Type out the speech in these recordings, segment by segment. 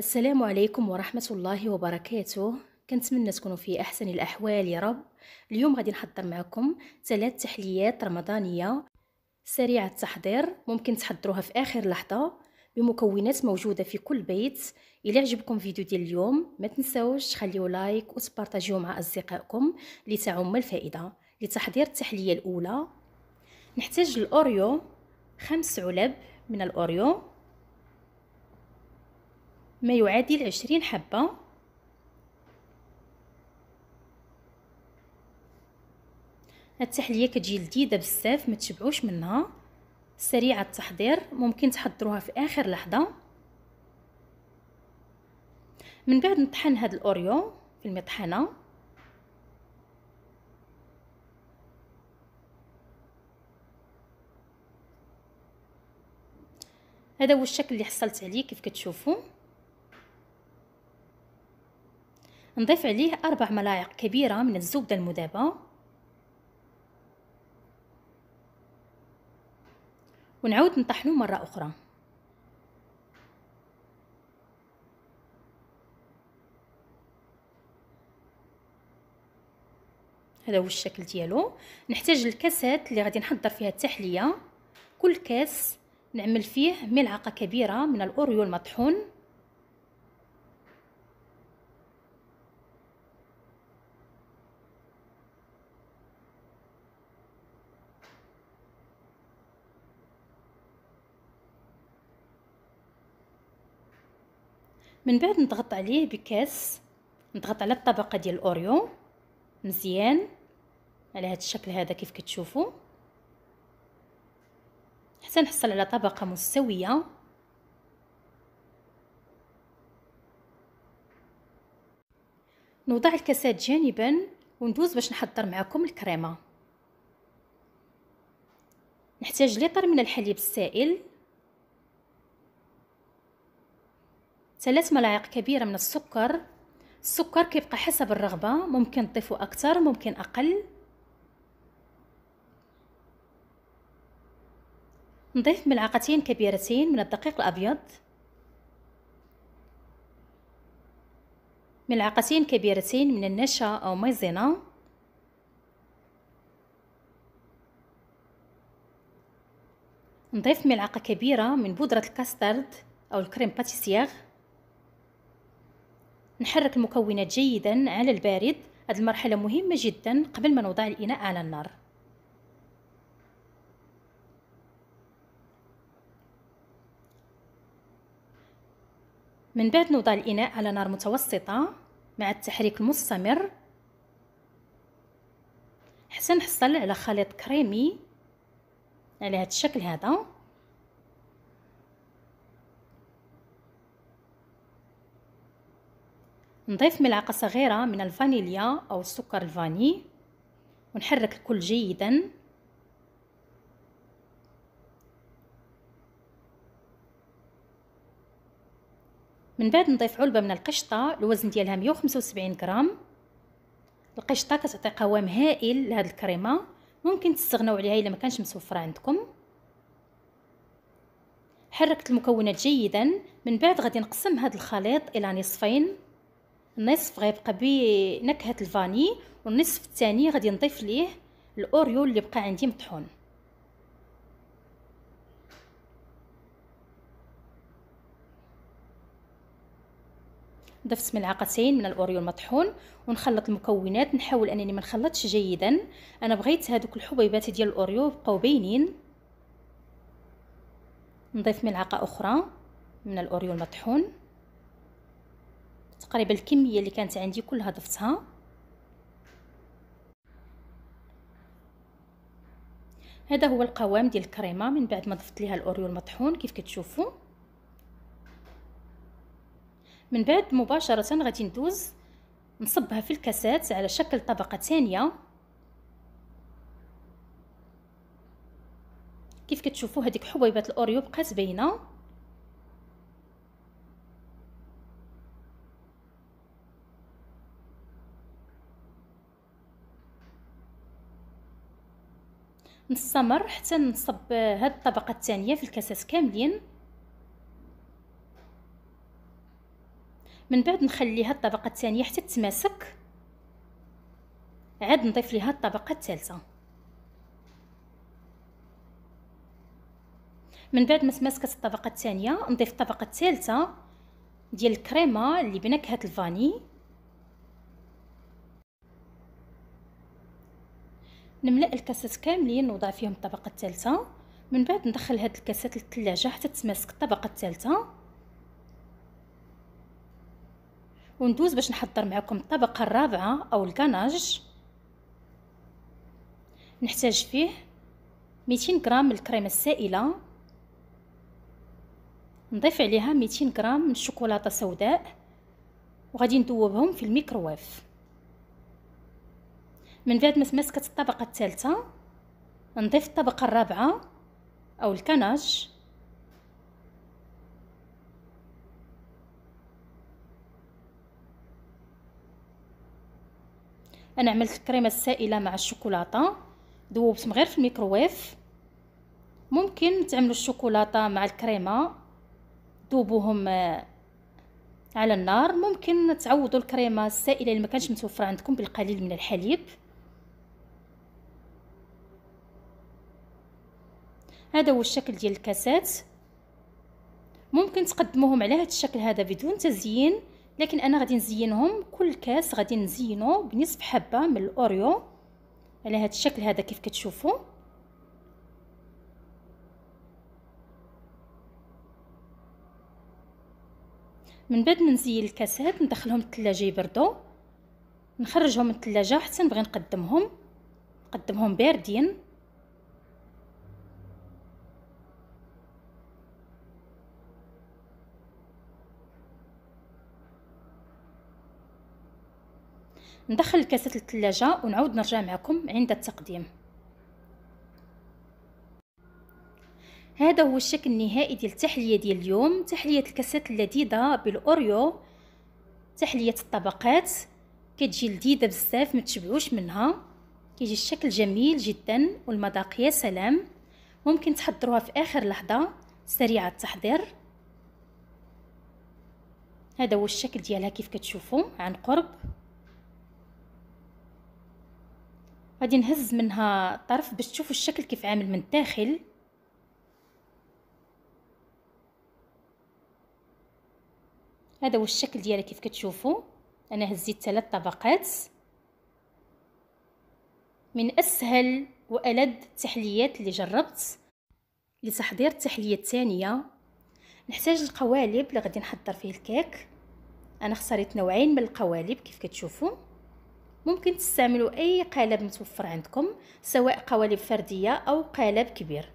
السلام عليكم ورحمة الله وبركاته كنتمنى تكونوا في أحسن الأحوال يا رب اليوم غادي نحضر معكم ثلاث تحليات رمضانية سريعة التحضير ممكن تحضروها في آخر لحظة بمكونات موجودة في كل بيت إلا عجبكم فيديو ديال اليوم ما تنسوش تخليو لايك وتبارطاجيو مع أصدقائكم لتعم الفائدة لتحضير التحلية الأولى نحتاج الأوريو خمس علب من الأوريو ما يعادل عشرين حبة التحلية كتجي لذيذة بزاف ما تشبعوش منها سريعة التحضير ممكن تحضروها في آخر لحظة من بعد نطحن هاد الأوريو في المطحنة هذا هو الشكل اللي حصلت عليه كيف كتشوفوا نضيف عليه أربع ملاعق كبيرة من الزبدة المذابة ونعود نطحنو مرة أخرى هذا هو الشكل ديالو نحتاج الكاسات اللي غادي نحضر فيها التحليه كل كاس نعمل فيه ملعقه كبيره من الاوريو المطحون من بعد نضغط عليه بكاس نضغط على الطبقه ديال الاوريو مزيان على هذا الشكل هذا كيف كتشوفوا حتى نحصل على طبقه مستويه نوضع الكاسات جانبا وندوز باش نحضر معكم الكريمه نحتاج لتر من الحليب السائل ثلاث ملاعق كبيرة من السكر السكر كيبقى حسب الرغبة ممكن تضيفوا أكثر ممكن أقل نضيف ملعقتين كبيرتين من الدقيق الأبيض ملعقتين كبيرتين من النشا أو مايزينا نضيف ملعقة كبيرة من بودرة الكاسترد أو الكريم باتيسيغ نحرك المكونات جيدا على البارد هذه المرحلة مهمة جدا قبل ما نوضع الإناء على النار من بعد نوضع الإناء على نار متوسطة مع التحريك المستمر حتى نحصل على خليط كريمي على هذا الشكل هذا نضيف ملعقة صغيرة من الفانيليا أو السكر الفاني ونحرك الكل جيدا من بعد نضيف علبة من القشطة الوزن ديالها 175 غرام القشطة كتعطي قوام هائل لهاد الكريمة ممكن تستغناو عليها الا ما كانش مسوفرة عندكم حركت المكونات جيدا من بعد غادي نقسم هاد الخليط الى نصفين نصف غيبقى بنكهه نكهه الفاني والنصف الثاني غادي نضيف ليه الاوريو اللي بقى عندي مطحون ضفت ملعقتين من الاوريو المطحون ونخلط المكونات نحاول انني ما نخلطش جيدا انا بغيت هذوك الحبيبات ديال الاوريو يبقاو باينين نضيف ملعقه اخرى من الاوريو المطحون تقريبا الكميه اللي كانت عندي كلها ضفتها هذا هو القوام ديال الكريمه من بعد ما ضفت ليها الاوريو المطحون كيف كتشوفوا من بعد مباشره غادي ندوز نصبها في الكاسات على شكل طبقه ثانيه كيف كتشوفوا هذيك حبيبات الاوريو بقات باينه نستمر حتى نصب هاد الطبقه الثانيه في الكاسات كاملين من بعد نخلي هاد الطبقه الثانيه حتى تتماسك عاد نضيف ليها الطبقه الثالثه من بعد ما تماسكت الطبقه الثانيه نضيف الطبقه الثالثه ديال الكريمه اللي بنكهه الفاني نملا الكاسات كاملين نوضع فيهم الطبقه الثالثه من بعد ندخل هاد الكاسات للثلاجه حتى تتماسك الطبقه الثالثه وندوز باش نحضر معكم الطبقه الرابعه او الكناج نحتاج فيه 200 غرام من الكريمه السائله نضيف عليها 200 غرام من الشوكولاته سوداء وغادي نذوبهم في الميكروويف من بعد ما تماسكت الطبقه الثالثه نضيف الطبقه الرابعه او الكناش انا عملت الكريمه السائله مع الشوكولاته ذوبت غير في الميكروويف ممكن تعملوا الشوكولاته مع الكريمه ذوبوهم آه، على النار ممكن تعوضوا الكريمه السائله اللي ما كانش متوفره عندكم بالقليل من الحليب هذا هو الشكل ديال الكاسات ممكن تقدموهم على هذا الشكل هذا بدون تزيين لكن انا غادي نزينهم كل كاس غادي نزينو بنصف حبه من الاوريو على هذا الشكل هذا كيف كتشوفوا من بعد ما نزين الكاسات ندخلهم الثلاجه يبردوا نخرجهم من الثلاجه حتى نبغي نقدمهم نقدمهم باردين ندخل الكاسات للثلاجة ونعود نرجع معكم عند التقديم هذا هو الشكل النهائي ديال التحليه ديال اليوم تحليه الكاسات اللذيذه بالاوريو تحليه الطبقات كتجي لذيذه بزاف ما تشبعوش منها كيجي الشكل جميل جدا والمذاق يا سلام ممكن تحضروها في اخر لحظه سريعه التحضير هذا هو الشكل ديالها كيف كتشوفوا عن قرب غادي نهز منها طرف باش تشوفوا الشكل كيف عامل من الداخل هذا هو الشكل ديالها كيف كتشوفوا انا هزيت ثلاث طبقات من اسهل والد التحليات اللي جربت لتحضير التحليه الثانيه نحتاج القوالب اللي غادي نحضر فيه الكيك انا اختاريت نوعين من القوالب كيف كتشوفوا ممكن تستعملوا اي قالب متوفر عندكم سواء قوالب فرديه او قالب كبير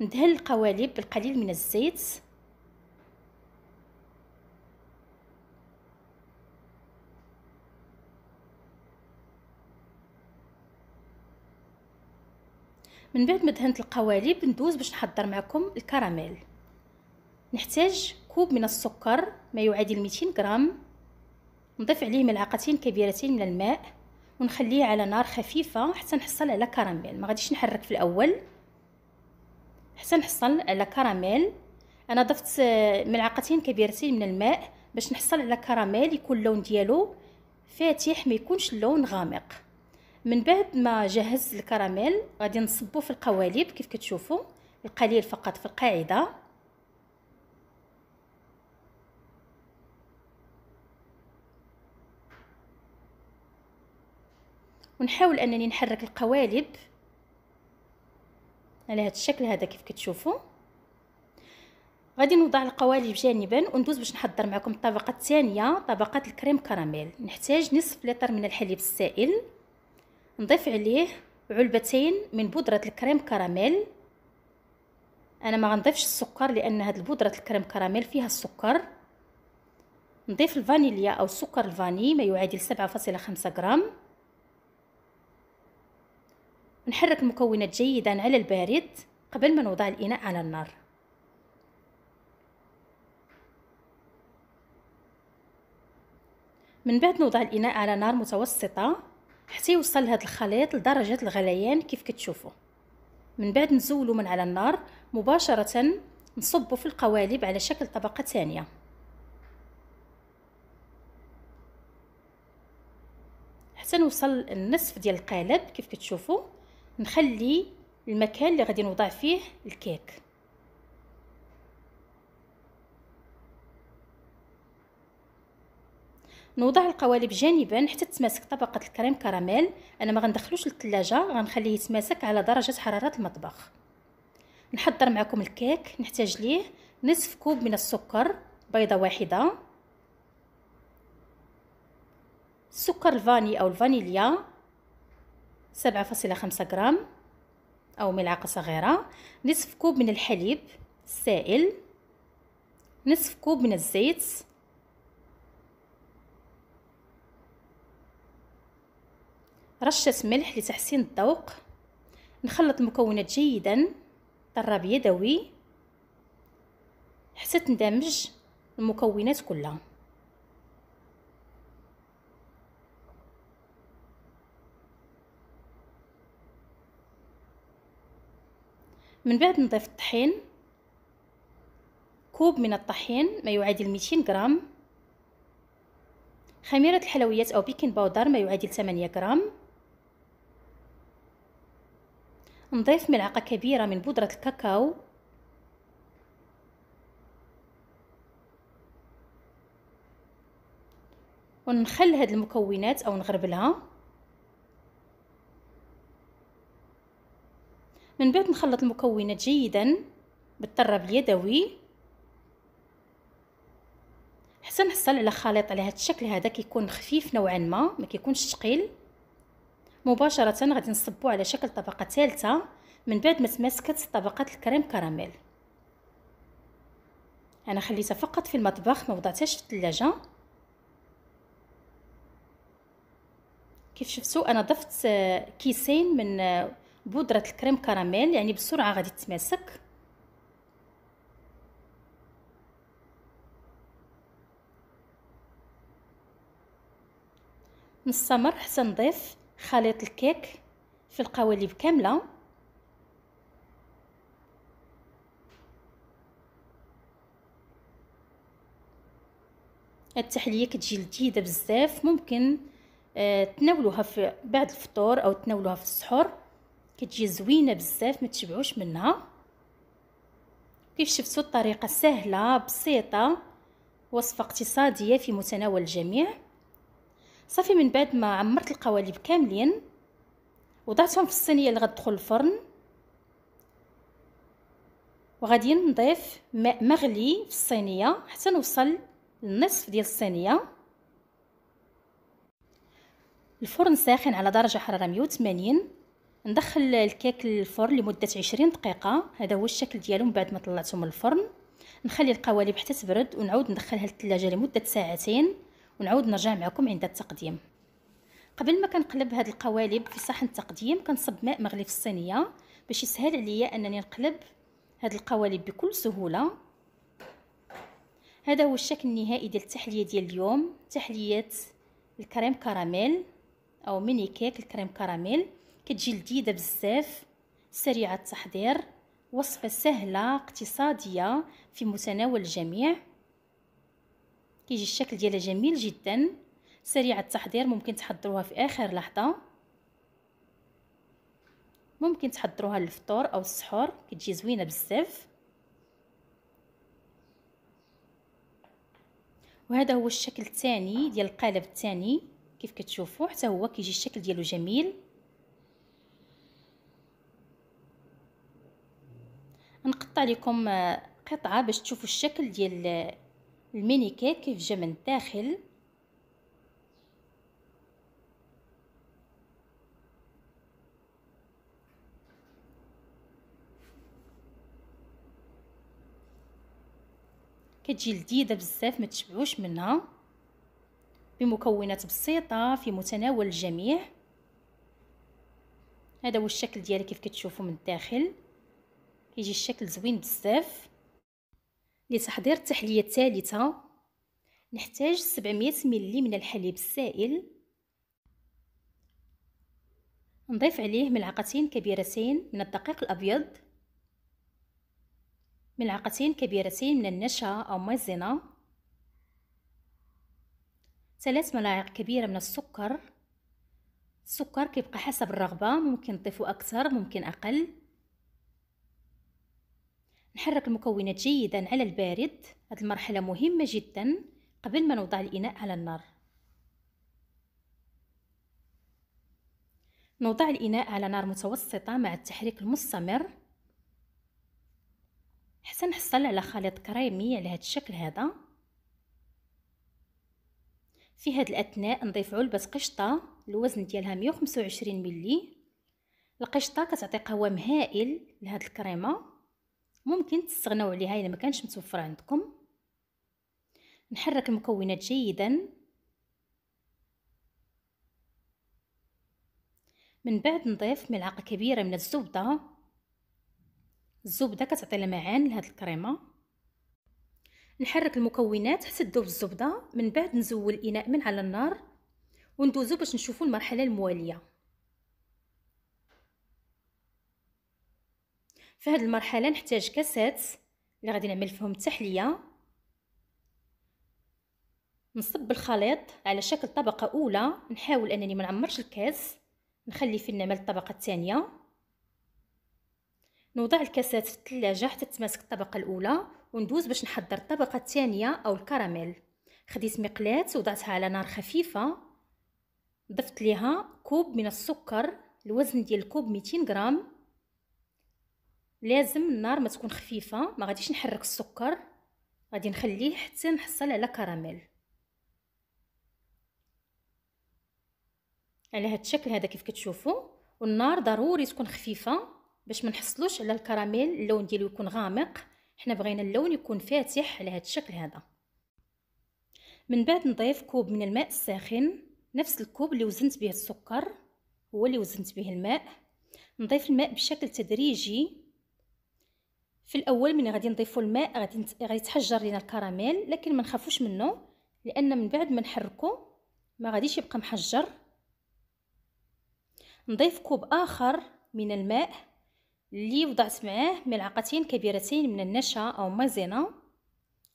ندهن القوالب بالقليل من الزيت من بعد ما دهنت القوالب ندوز باش نحضر معكم الكراميل نحتاج كوب من السكر ما يعادل 200 غرام نضيف عليه ملعقتين كبيرتين من الماء ونخليه على نار خفيفه حتى نحصل على كراميل ما غاديش نحرك في الاول حتى نحصل على كراميل انا ضفت ملعقتين كبيرتين من الماء باش نحصل على كراميل يكون اللون ديالو فاتح ما يكونش اللون غامق من بعد ما جهز الكراميل غادي نصبو في القوالب كيف كتشوفوا القليل فقط في القاعده ونحاول انني نحرك القوالب على هذا الشكل هذا كيف كتشوفوا غادي نوضع القوالب جانبا وندوز باش نحضر معكم الطبقه الثانيه طبقه الكريم كراميل نحتاج نصف لتر من الحليب السائل نضيف عليه علبتين من بودره الكريم كراميل انا ما غنضيفش السكر لان هاد البودره الكريم كراميل فيها السكر نضيف الفانيليا او سكر الفاني ما يعادل 7.5 غرام نحرك المكونات جيدا على البارد قبل ما نوضع الإناء على النار من بعد نوضع الإناء على نار متوسطة حتى يوصل هذا الخليط لدرجة الغليان كيف كتشوفوا من بعد نزولو من على النار مباشرة نصبو في القوالب على شكل طبقة ثانية حتى نوصل النصف ديال القالب كيف كتشوفوا نخلي المكان اللي غادي نوضع فيه الكيك نوضع القوالب جانبا حتى تتماسك طبقه الكريم كراميل انا ما غندخلوش للثلاجه غنخليه يتماسك على درجه حراره المطبخ نحضر معكم الكيك نحتاج ليه نصف كوب من السكر بيضه واحده سكر الفاني او الفانيليا سبعة فاصلة خمسة غرام أو ملعقة صغيرة نصف كوب من الحليب السائل نصف كوب من الزيت رشة ملح لتحسين الذوق نخلط المكونات جيدا طراب يدوي حتى تندمج المكونات كلها من بعد نضيف الطحين كوب من الطحين ما يعادل 200 غرام خميرة الحلويات أو بيكنج باودر ما يعادل 8 غرام نضيف ملعقة كبيرة من بودرة الكاكاو ونخل هاد المكونات أو نغربلها من بعد نخلط المكونات جيدا بالطراب اليدوي حتى نحصل على خليط على هذا الشكل هذا كيكون خفيف نوعا ما ما كيكونش ثقيل مباشره غادي نصبو على شكل طبقه ثالثه من بعد ما تماسكت طبقه الكريم كراميل انا خليتها فقط في المطبخ ما وضعتهاش في الثلاجه كيف شفتوا انا ضفت كيسين من بودره الكريم كراميل يعني بسرعه غادي تماسك نستمر حتى نضيف خليط الكيك في القوالب كامله التحليه كتجي لذيذه بزاف ممكن آه، تناولوها في بعد الفطور او تناولوها في السحور كتجي زوينه بزاف ما تشبعوش منها كيف شفتوا الطريقه سهله بسيطه وصفه اقتصاديه في متناول الجميع صافي من بعد ما عمرت القوالب كاملين وضعتهم في الصينيه اللي غتدخل الفرن وغادي نضيف ماء مغلي في الصينيه حتى نوصل للنصف ديال الصينيه الفرن ساخن على درجه حراره 180 ندخل الكيك للفرن لمده 20 دقيقه هذا هو الشكل ديالو من بعد ما طلعته من الفرن نخلي القوالب حتى تبرد ونعاود ندخلها للثلاجه لمده ساعتين ونعاود نرجع معكم عند التقديم قبل ما كنقلب هاد القوالب في صحن التقديم كنصب ماء مغلي في الصينيه باش يسهل عليا انني نقلب هاد القوالب بكل سهوله هذا هو الشكل النهائي ديال التحليه ديال اليوم تحليه الكريم كراميل او ميني كيك الكريم كراميل كتجي لذيذه بزاف سريعه التحضير وصفه سهله اقتصاديه في متناول الجميع كيجي الشكل ديالها جميل جدا سريعه التحضير ممكن تحضروها في اخر لحظه ممكن تحضروها للفطور او السحور كتجي زوينه بزاف وهذا هو الشكل الثاني ديال القالب الثاني كيف كتشوفوا حتى هو كيجي الشكل ديالو جميل نقطع لكم آه، قطعه باش تشوفوا الشكل ديال آه، الميني كيك كيف جا من الداخل كتجي لذيذه بزاف ما تشبعوش منها بمكونات بسيطه في متناول الجميع هذا هو الشكل ديالها كيف كتشوفوا من الداخل كيجي الشكل زوين بزاف لتحضير التحليه الثالثه نحتاج 700 ملي من الحليب السائل نضيف عليه ملعقتين كبيرتين من الدقيق الابيض ملعقتين كبيرتين من النشا او مايزينا ثلاث ملاعق كبيره من السكر السكر كيبقى حسب الرغبه ممكن تضيفوا اكثر ممكن اقل نحرك المكونات جيدا على البارد هذه المرحلة مهمة جدا قبل ما نوضع الإناء على النار نوضع الإناء على نار متوسطة مع التحريك المستمر حتى نحصل على خليط كريمي على هذا الشكل هذا في هاد الأثناء نضيف علبة قشطة الوزن ديالها 125 ملي القشطة كتعطي قوام هائل لهاد الكريمة ممكن تستغناو عليها الا ما كانش متوفره عندكم نحرك المكونات جيدا من بعد نضيف ملعقه كبيره من الزبده الزبده كتعطي لمعان لهاد الكريمه نحرك المكونات حتى تذوب الزبده من بعد نزول الاناء من على النار وندوزو باش نشوفو المرحله المواليه في هذه المرحله نحتاج كاسات اللي غادي نعمل فيهم التحليه نصب الخليط على شكل طبقه اولى نحاول انني ما نعمرش الكاس نخلي في النمل الطبقه الثانيه نوضع الكاسات في الثلاجه حتى تماسك الطبقه الاولى وندوز باش نحضر الطبقه الثانيه او الكراميل خديت مقلاه وضعتها على نار خفيفه ضفت ليها كوب من السكر الوزن ديال الكوب 200 غرام لازم النار ما تكون خفيفه ما غاديش نحرك السكر غادي نخليه حتى نحصل على كراميل على هذا الشكل هذا كيف كتشوفوا والنار ضروري تكون خفيفه باش ما نحصلوش على الكراميل اللون ديالو يكون غامق حنا بغينا اللون يكون فاتح على هذا الشكل هذا من بعد نضيف كوب من الماء الساخن نفس الكوب اللي وزنت به السكر هو اللي وزنت به الماء نضيف الماء بشكل تدريجي في الاول من غادي نضيفوا الماء غادي يتحجر لينا الكراميل لكن ما نخافوش منه لان من بعد ما نحركو ما غاديش يبقى محجر نضيف كوب اخر من الماء اللي وضعت معاه ملعقتين كبيرتين من النشا او مازينا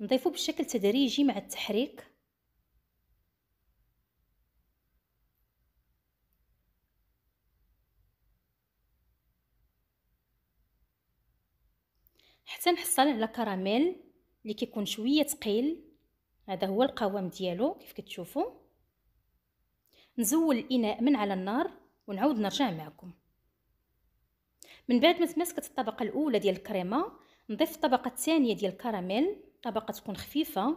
نضيفو بشكل تدريجي مع التحريك حتى نحصل على كراميل اللي كيكون شويه ثقيل هذا هو القوام ديالو كيف كتشوفوا نزول الاناء من على النار ونعاود نرجع معكم من بعد ما تماسكت الطبقه الاولى ديال الكريمه نضيف الطبقه الثانيه ديال الكراميل طبقه تكون خفيفه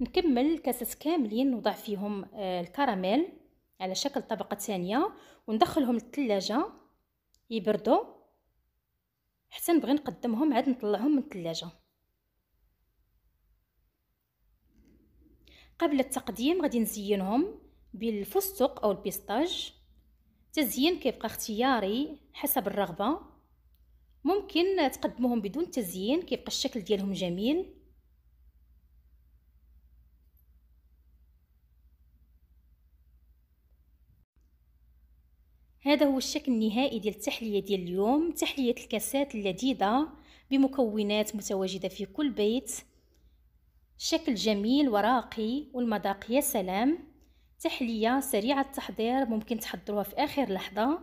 نكمل كاسات كاملين نوضع فيهم آه، الكراميل على شكل طبقه ثانيه وندخلهم للثلاجه يبردوا حتى نبغي نقدمهم عاد نطلعهم من الثلاجه قبل التقديم غادي نزينهم بالفستق او البيستاج التزيين كيبقى اختياري حسب الرغبه ممكن تقدموهم بدون تزيين كيبقى الشكل ديالهم جميل هذا هو الشكل النهائي ديال التحليه ديال اليوم تحليه الكاسات اللذيذه بمكونات متواجده في كل بيت شكل جميل وراقي والمذاق يا سلام تحليه سريعه التحضير ممكن تحضروها في اخر لحظه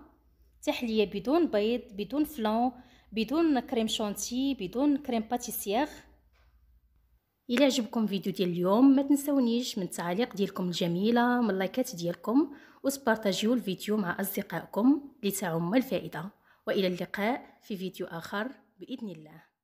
تحليه بدون بيض بدون فلان بدون كريم شونتي بدون كريم باتيسيير الى عجبكم فيديو ديال اليوم ما تنسونيش من التعاليق ديالكم الجميله من اللايكات ديالكم وسبارتاجيو الفيديو مع أصدقائكم لتعم الفائدة وإلى اللقاء في فيديو آخر بإذن الله